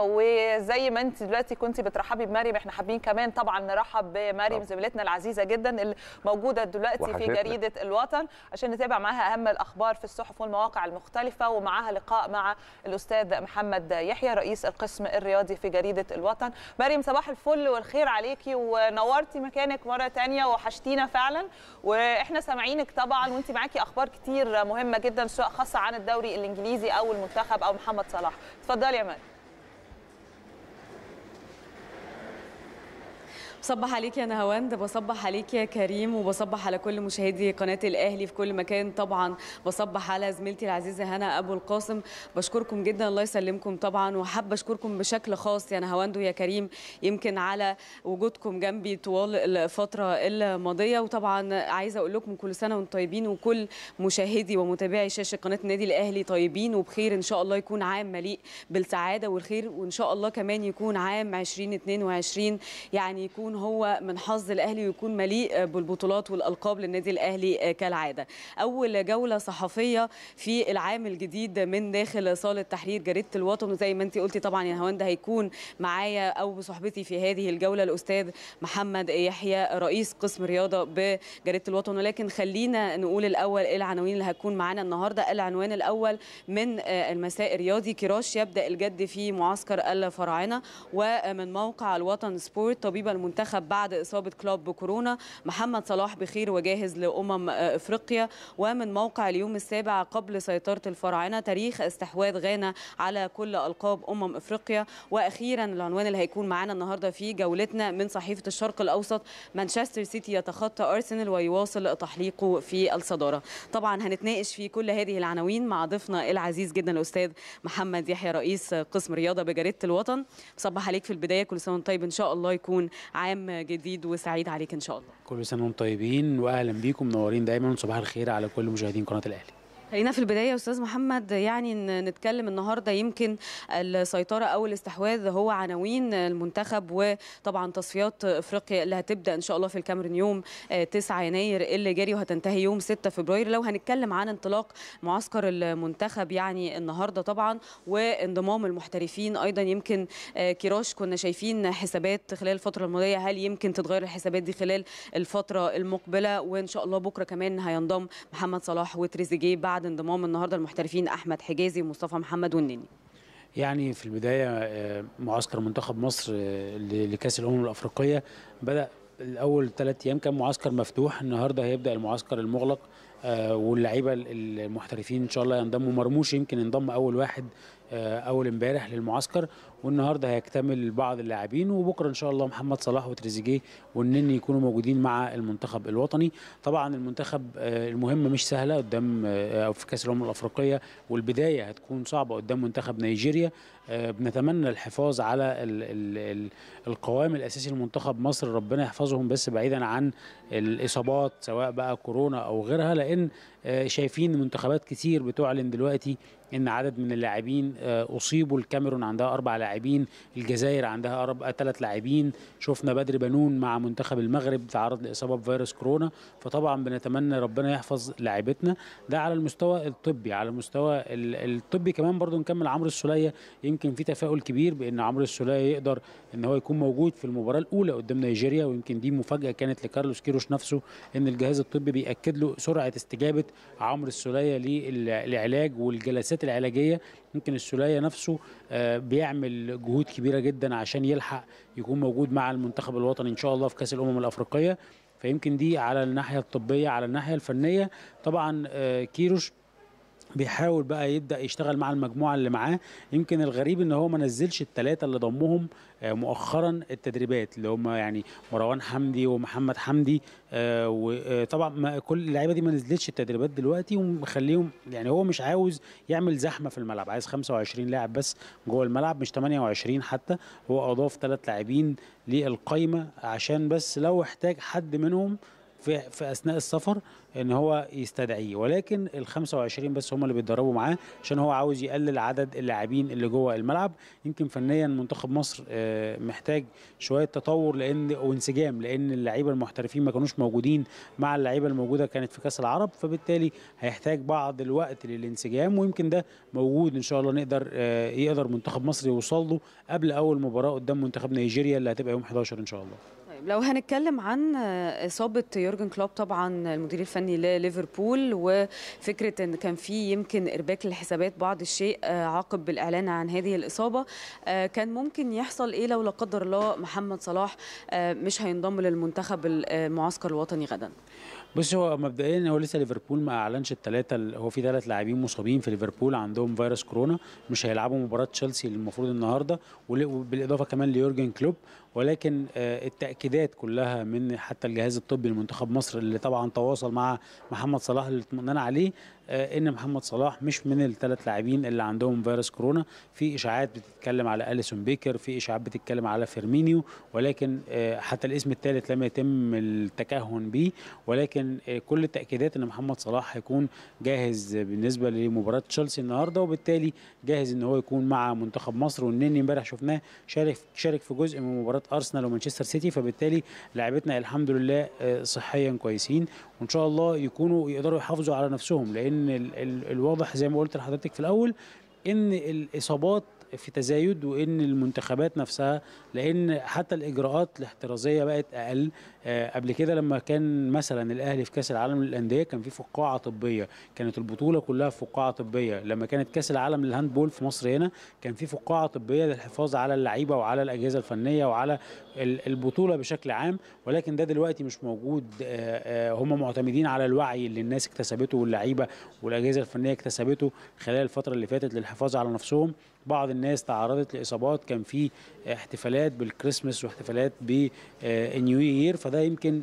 وزي ما انت دلوقتي كنت بترحبي بمريم احنا حابين كمان طبعا نرحب بمريم نعم. زميلتنا العزيزه جدا اللي موجوده دلوقتي في جريده الوطن عشان نتابع معاها اهم الاخبار في الصحف والمواقع المختلفه ومعاها لقاء مع الاستاذ محمد يحيى رئيس القسم الرياضي في جريده الوطن مريم صباح الفل والخير عليكي ونورتي مكانك مره ثانيه وحشتينا فعلا واحنا سامعينك طبعا وانت معاكي اخبار كتير مهمه جدا سواء خاصه عن الدوري الانجليزي او المنتخب او محمد صلاح اتفضلي يا مريم بصبح عليك يا نهاوند بصبح عليك يا كريم وبصبح على كل مشاهدي قناه الاهلي في كل مكان طبعا بصبح على زميلتي العزيزه هنا ابو القاسم بشكركم جدا الله يسلمكم طبعا وحابه اشكركم بشكل خاص يا نهاوند ويا كريم يمكن على وجودكم جنبي طوال الفتره الماضيه وطبعا عايزه اقول لكم كل سنه وانتم طيبين وكل مشاهدي ومتابعي شاشه قناه النادي الاهلي طيبين وبخير ان شاء الله يكون عام مليء بالسعاده والخير وان شاء الله كمان يكون عام 2022 يعني يكون يكون هو من حظ الاهلي ويكون مليء بالبطولات والالقاب للنادي الاهلي كالعاده اول جوله صحفيه في العام الجديد من داخل صاله تحرير جريده الوطن وزي ما انت قلتي طبعا يا هوندا هيكون معايا او بصحبتي في هذه الجوله الاستاذ محمد يحيى رئيس قسم رياضه بجريده الوطن ولكن خلينا نقول الاول العناوين اللي هتكون معانا النهارده العنوان الاول من آه، المساء الرياضي كراش يبدا الجد في معسكر الفراعنه ومن موقع الوطن سبورت طبيبه المنتخب المنتخب بعد إصابة كلوب بكورونا محمد صلاح بخير وجاهز لأمم إفريقيا ومن موقع اليوم السابع قبل سيطرة الفراعنة تاريخ استحواذ غانا على كل ألقاب أمم إفريقيا وأخيرا العنوان اللي هيكون معانا النهاردة في جولتنا من صحيفة الشرق الأوسط مانشستر سيتي يتخطى أرسنال ويواصل تحليقه في الصدارة طبعا هنتناقش في كل هذه العناوين مع ضيفنا العزيز جدا الأستاذ محمد يحيى رئيس قسم رياضة بجريدة الوطن صبح عليك في البداية كل سنة وانت طيب إن شاء الله يكون عام جديد وسعيد عليك ان شاء الله كل سنه وانتم طيبين واهلا بيكم منورين دايما وصباح الخير على كل مشاهدين قناه الاهلي خلينا في البدايه استاذ محمد يعني نتكلم النهارده يمكن السيطره او الاستحواذ هو عناوين المنتخب وطبعا تصفيات افريقيا اللي هتبدا ان شاء الله في الكاميرون يوم 9 آه، يناير اللي جاري وهتنتهي يوم 6 فبراير لو هنتكلم عن انطلاق معسكر المنتخب يعني النهارده طبعا وانضمام المحترفين ايضا يمكن آه، كيروش كنا شايفين حسابات خلال الفتره الماضيه هل يمكن تتغير الحسابات دي خلال الفتره المقبله وان شاء الله بكره كمان هينضم محمد صلاح وتريزيجيه بعد بعد انضمام النهارده المحترفين احمد حجازي ومصطفى محمد والنني يعني في البدايه آه، معسكر منتخب مصر آه، لكاس الامم الافريقيه بدا الاول ثلاث ايام كان معسكر مفتوح النهارده هيبدا المعسكر المغلق آه، واللعيبه المحترفين ان شاء الله ينضموا مرموش يمكن ينضم اول واحد آه، اول امبارح للمعسكر والنهارده هيكتمل بعض اللاعبين وبكره ان شاء الله محمد صلاح وتريزيجيه والنني يكونوا موجودين مع المنتخب الوطني طبعا المنتخب آه، المهمه مش سهله قدام آه، او في كاس الامم الافريقيه والبدايه هتكون صعبه قدام منتخب نيجيريا بنتمنى الحفاظ على ال ال القوام الاساسي لمنتخب مصر ربنا يحفظهم بس بعيدا عن الاصابات سواء بقى كورونا او غيرها لان شايفين منتخبات كتير بتعلن دلوقتي ان عدد من اللاعبين آه، اصيبوا الكاميرون عندها اربع لاعبين الجزائر عندها أربع ثلاث لاعبين شفنا بدر بنون مع منتخب المغرب تعرض لاصابه بفيروس كورونا فطبعا بنتمنى ربنا يحفظ لاعبتنا ده على المستوى الطبي على المستوى الطبي كمان برضو نكمل عمرو السوليه يمكن في تفاؤل كبير بان عمرو السوليه يقدر ان هو يكون موجود في المباراه الاولى قدام نيجيريا ويمكن دي مفاجاه كانت لكارلوس كيروش نفسه ان الجهاز الطبي بياكد له سرعه استجابه عمرو السوليه للعلاج والجلسات العمليات العلاجيه ممكن السوليه نفسه آه، بيعمل جهود كبيره جدا عشان يلحق يكون موجود مع المنتخب الوطني ان شاء الله في كاس الامم الافريقيه فيمكن دي على الناحيه الطبيه على الناحيه الفنيه طبعا آه، كيروش بيحاول بقى يبدا يشتغل مع المجموعه اللي معاه يمكن الغريب ان هو ما نزلش الثلاثه اللي ضمهم آه، مؤخرا التدريبات اللي هم يعني مروان حمدي ومحمد حمدي آه، وطبعا آه، كل اللعيبه دي ما نزلتش التدريبات دلوقتي ومخليهم يعني هو مش عاوز يعمل زحمه في الملعب عايز 25 لاعب بس جوه الملعب مش 28 حتى هو اضاف ثلاث لاعبين للقايمه عشان بس لو احتاج حد منهم في في اثناء السفر ان هو يستدعيه ولكن ال 25 بس هم اللي بيتدربوا معاه عشان هو عاوز يقلل عدد اللاعبين اللي جوه الملعب يمكن فنيا منتخب مصر آه، محتاج شويه تطور لان وانسجام لان اللعيبه المحترفين ما كانوش موجودين مع اللعيبه الموجوده كانت في كاس العرب فبالتالي هيحتاج بعض الوقت للانسجام ويمكن ده موجود ان شاء الله نقدر آه، يقدر منتخب مصر يوصل له قبل اول مباراه قدام منتخب نيجيريا اللي هتبقى يوم 11 ان شاء الله طيب لو هنتكلم عن اصابه يورجن كلوب طبعا المدير الفني لليفربول وفكره ان كان في يمكن ارباك للحسابات بعض الشيء آه، عقب الاعلان عن هذه الاصابه آه، كان ممكن يحصل ايه لو لا قدر الله محمد صلاح آه، مش هينضم للمنتخب المعسكر الوطني غدا بص هو مبدئيا هو لسه ليفربول ما اعلنش الثلاثه هو في ثلاث لاعبين مصابين في ليفربول عندهم فيروس كورونا مش هيلعبوا مباراه تشيلسي المفروض النهارده وبالاضافه كمان ليورجن كلوب ولكن آه، التاكيدات كلها من حتى الجهاز الطبي لمنتخب مصر اللي طبعا تواصل مع محمد صلاح اللي عليه آه، ان محمد صلاح مش من الثلاث لاعبين اللي عندهم فيروس كورونا في اشاعات بتتكلم على اليسون بيكر في اشاعات بتتكلم على فيرمينيو ولكن آه، حتى الاسم الثالث لم يتم التكهن به ولكن كل التاكيدات ان محمد صلاح هيكون جاهز بالنسبه لمباراه تشيلسي النهارده وبالتالي جاهز ان هو يكون مع منتخب مصر والنني امبارح شفناه شارك شارك في جزء من مباراه مباراه ارسنال ومانشستر سيتي فبالتالي لعبتنا الحمد لله آه، صحيا كويسين وان شاء الله يكونوا يقدروا يحافظوا على نفسهم لان ال ال الواضح زي ما قلت لحضرتك في الاول ان الاصابات في تزايد وان المنتخبات نفسها لان حتى الاجراءات الاحترازيه بقت اقل آه، قبل كده لما كان مثلا الاهلي في كاس العالم للانديه كان في فقاعه طبيه كانت البطوله كلها في فقاعه طبيه لما كانت كاس العالم للهاندبول في مصر هنا كان في فقاعه طبيه للحفاظ على اللعيبه وعلى الاجهزه الفنيه وعلى البطوله بشكل عام ولكن ده دلوقتي مش موجود آه، آه، هم معتمدين على الوعي اللي الناس اكتسبته واللعيبه والاجهزه الفنيه اكتسبته خلال الفتره اللي فاتت للحفاظ على نفسهم بعض الناس تعرضت لاصابات كان في احتفالات بالكريسماس واحتفالات بالنيو يير فده يمكن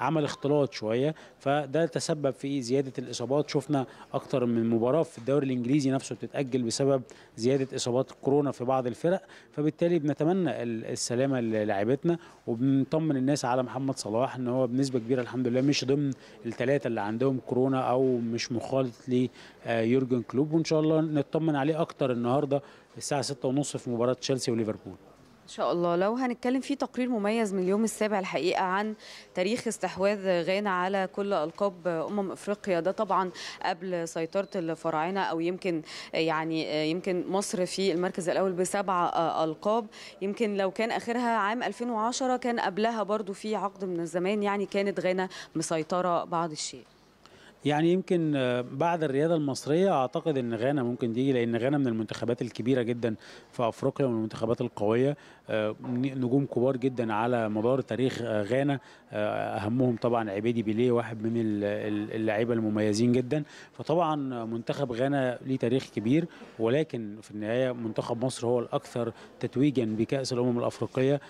عمل اختلاط شويه فده تسبب في زياده الاصابات شفنا اكتر من مباراه في الدوري الانجليزي نفسه بتتاجل بسبب زياده اصابات كورونا في بعض الفرق فبالتالي بنتمنى السلامه للاعيبتنا وبنطمن الناس على محمد صلاح ان هو بنسبه كبيره الحمد لله مش ضمن الثلاثه اللي عندهم كورونا او مش مخالط ليورجن آه، كلوب وان شاء الله نطمن عليه اكتر النهارده الساعه 6:30 في مباراه تشيلسي وليفربول ان شاء الله لو هنتكلم في تقرير مميز من اليوم السابع الحقيقه عن تاريخ استحواذ غانا على كل القاب امم افريقيا ده طبعا قبل سيطره الفراعنه او يمكن يعني يمكن مصر في المركز الاول بسبع القاب يمكن لو كان اخرها عام 2010 كان قبلها برضو في عقد من الزمان يعني كانت غانا مسيطره بعض الشيء يعني يمكن بعد الرياضه المصريه اعتقد ان غانا ممكن تيجي لان غانا من المنتخبات الكبيره جدا في افريقيا ومن المنتخبات القويه آه، نجوم كبار جدا على مدار تاريخ آه، غانا آه، اهمهم طبعا عبيدي بيليه واحد من اللعيبه المميزين جدا فطبعا منتخب غانا ليه تاريخ كبير ولكن في النهايه منتخب مصر هو الاكثر تتويجا بكاس الامم الافريقيه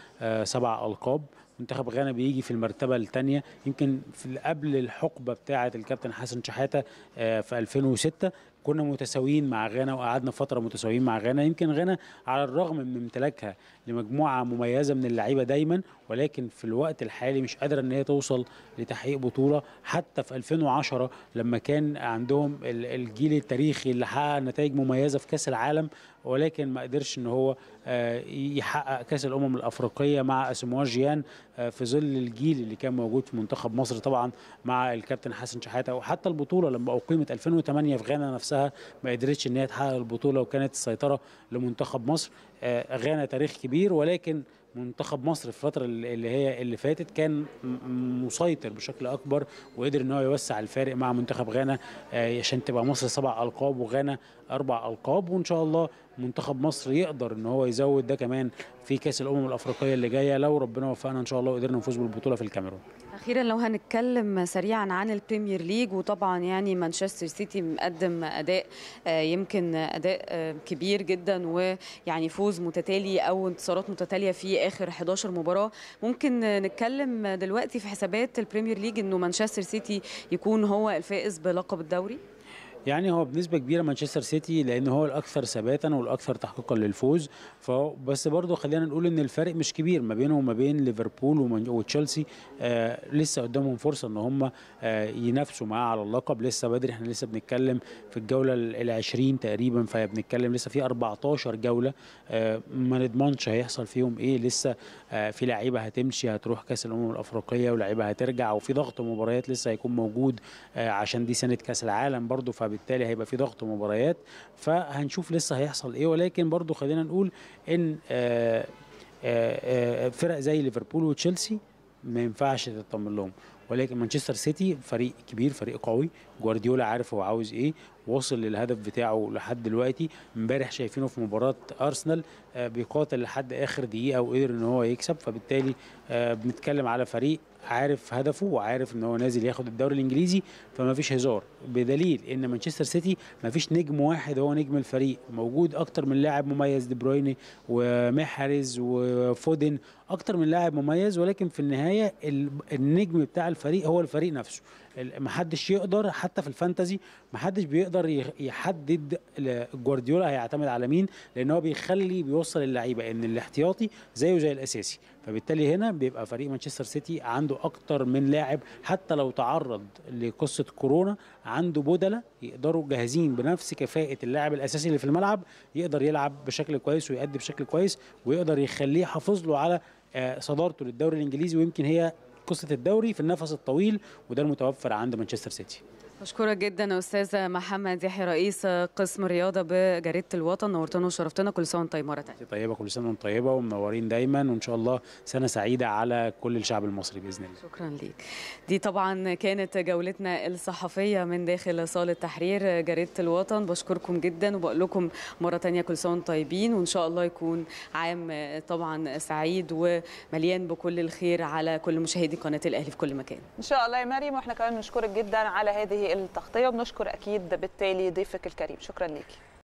سبع القاب منتخب غانا بيجي في المرتبه الثانيه يمكن في قبل الحقبه بتاعه الكابتن حسن شحاته آه، في 2006 كنا متساويين مع غانا وقعدنا فتره متساويين مع غانا يمكن غانا على الرغم من امتلاكها لمجموعه مميزه من اللعيبه دايما ولكن في الوقت الحالي مش قادره ان هي توصل لتحقيق بطوله حتى في 2010 لما كان عندهم الجيل التاريخي اللي حقق نتائج مميزه في كاس العالم ولكن ما قدرش ان هو آه، يحقق كاس الامم الافريقيه مع اسمواجيان آه، في ظل الجيل اللي كان موجود في منتخب مصر طبعا مع الكابتن حسن شحاته وحتى البطوله لما اقيمت 2008 في غانا نفسها ما قدرتش ان هي تحقق البطوله وكانت السيطره لمنتخب مصر آه، غانا تاريخ كبير ولكن منتخب مصر في الفترة اللي هي اللي فاتت كان مسيطر بشكل أكبر وقدر إن هو يوسع الفارق مع منتخب غانا آه، عشان تبقى مصر سبع ألقاب وغانا أربع ألقاب وإن شاء الله منتخب مصر يقدر إن هو يزود ده كمان في كأس الأمم الأفريقية اللي جاية لو ربنا وفقنا إن شاء الله وقدرنا نفوز بالبطولة في الكاميرون. اخيرا لو هنتكلم سريعا عن البريمير ليج وطبعا يعني مانشستر سيتي مقدم اداء آه، يمكن اداء آه، كبير جدا ويعني فوز متتالي او انتصارات متتاليه في اخر 11 مباراه ممكن نتكلم دلوقتي في حسابات البريمير ليج انه مانشستر سيتي يكون هو الفائز بلقب الدوري يعني هو بنسبه كبيره مانشستر سيتي لان هو الاكثر ثباتا والاكثر تحقيقا للفوز فبس برضه خلينا نقول ان الفرق مش كبير ما بينه وما بين ليفربول وتشيلسي آه لسه قدامهم فرصه ان هم آه ينافسوا معاه على اللقب لسه بدري احنا لسه بنتكلم في الجوله ال 20 تقريبا فبنتكلم لسه في 14 جوله آه ما نضمنش هيحصل فيهم ايه لسه آه في لعيبه هتمشي هتروح كاس الامم الافريقيه ولاعيبه هترجع وفي ضغط مباريات لسه هيكون موجود آه عشان دي سنه كاس العالم برضه فب وبالتالي هيبقى في ضغط مباريات فهنشوف لسه هيحصل ايه ولكن برضو خلينا نقول ان آه، آه، آه، فرق زي ليفربول وتشيلسي ما ينفعش تطمن لهم ولكن مانشستر سيتي فريق كبير فريق قوي جوارديولا عارف هو عاوز ايه وصل للهدف بتاعه لحد دلوقتي امبارح شايفينه في مباراه ارسنال آه، بيقاتل لحد اخر دقيقه وقدر ان هو يكسب فبالتالي آه، بنتكلم على فريق عارف هدفه وعارف ان هو نازل ياخد الدوري الانجليزي فما فيش هزار بدليل ان مانشستر سيتي ما فيش نجم واحد هو نجم الفريق موجود اكتر من لاعب مميز دي برويني ومحرز وفودن اكتر من لاعب مميز ولكن في النهايه النجم بتاع الفريق هو الفريق نفسه محدش يقدر حتى حتى في الفانتزي محدش بيقدر يحدد جوارديولا هيعتمد على مين لان هو بيخلي بيوصل اللعيبه ان الاحتياطي زيه زي الاساسي فبالتالي هنا بيبقى فريق مانشستر سيتي عنده اكتر من لاعب حتى لو تعرض لقصه كورونا عنده بدله يقدروا جاهزين بنفس كفاءه اللاعب الاساسي اللي في الملعب يقدر يلعب بشكل كويس ويأدي بشكل كويس ويقدر يخليه يحافظ له على آه، صدارته للدوري الانجليزي ويمكن هي قصه الدوري في النفس الطويل وده المتوفر عند مانشستر سيتي بشكرك جدا استاذ محمد يحيى رئيس قسم الرياضه بجريده الوطن نورتنا وشرفتنا كل سنه وانت طيب مره ثانيه طيبه كل سنه وأنتم طيبه ومنورين دايما وان شاء الله سنه سعيده على كل الشعب المصري باذن الله شكرا ليك دي طبعا كانت جولتنا الصحفيه من داخل صاله تحرير جريده الوطن بشكركم جدا وبقول لكم مره ثانيه كل سنه طيبين وان شاء الله يكون عام طبعا سعيد ومليان بكل الخير على كل مشاهدي قناه الاهلي في كل مكان ان شاء الله يا مريم واحنا كمان بنشكرك جدا على هذه التغطيه وبنشكر اكيد بالتالي ضيفك الكريم شكرا ليكي